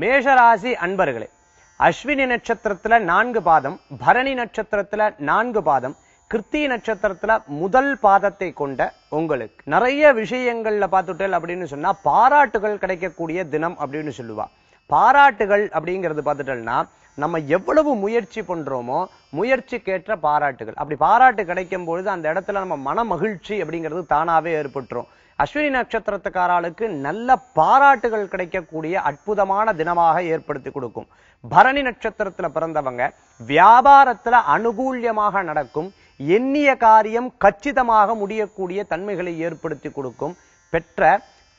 மேஷராசி அன்பர்களே அஸ்வினி நட்சத்திரத்துல நான்கு பாதம் பரணி நட்சத்திரத்துல நான்கு பாதம் கிருத்தி நட்சத்திரத்துல முதல் பாதத்தை கொண்ட உங்களுக்கு நிறைய விஷயங்கள்ல பார்த்துட்டேன் அப்படின்னு சொன்னா பாராட்டுகள் கிடைக்கக்கூடிய தினம் அப்படின்னு சொல்லுவா பாராட்டுகள் அப்படிங்கிறது பார்த்துட்டோம்னா நம்ம எவ்வளவு முயற்சி பண்றோமோ முயற்சிக்கேற்ற பாராட்டுகள் அப்படி பாராட்டு கிடைக்கும் பொழுது அந்த இடத்துல நம்ம மன மகிழ்ச்சி அப்படிங்கிறது தானாவே ஏற்பட்டுரும் அஸ்வினி நட்சத்திரத்துக்காராளுக்கு நல்ல பாராட்டுகள் கிடைக்கக்கூடிய அற்புதமான தினமாக ஏற்படுத்தி கொடுக்கும் பரணி நட்சத்திரத்துல பிறந்தவங்க வியாபாரத்துல அனுகூல்யமாக நடக்கும் எண்ணிய காரியம் கச்சிதமாக முடியக்கூடிய தன்மைகளை ஏற்படுத்தி கொடுக்கும் பெற்ற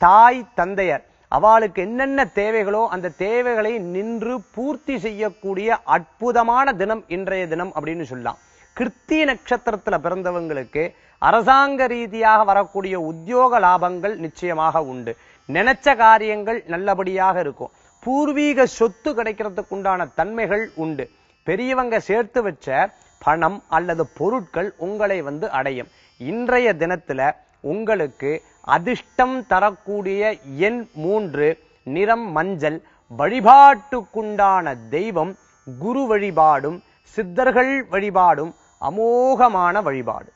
தாய் தந்தையர் அவளுக்கு என்னென்ன தேவைகளோ அந்த தேவைகளை நின்று பூர்த்தி செய்யக்கூடிய அற்புதமான தினம் இன்றைய தினம் அப்படின்னு சொல்லலாம் கிருத்தி நட்சத்திரத்தில் பிறந்தவங்களுக்கு அரசாங்க ரீதியாக வரக்கூடிய உத்தியோக லாபங்கள் நிச்சயமாக உண்டு நினைச்ச காரியங்கள் நல்லபடியாக இருக்கும் பூர்வீக சொத்து கிடைக்கிறதுக்கு உண்டான தன்மைகள் உண்டு பெரியவங்க சேர்த்து வச்ச பணம் அல்லது பொருட்கள் உங்களை வந்து அடையும் இன்றைய தினத்தில் உங்களுக்கு அதிர்ஷ்டம் தரக்கூடிய எண் மூன்று நிறம் மஞ்சள் வழிபாட்டுக்குண்டான தெய்வம் குரு வழிபாடும் சித்தர்கள் வழிபாடும் அமோகமான வழிபாடு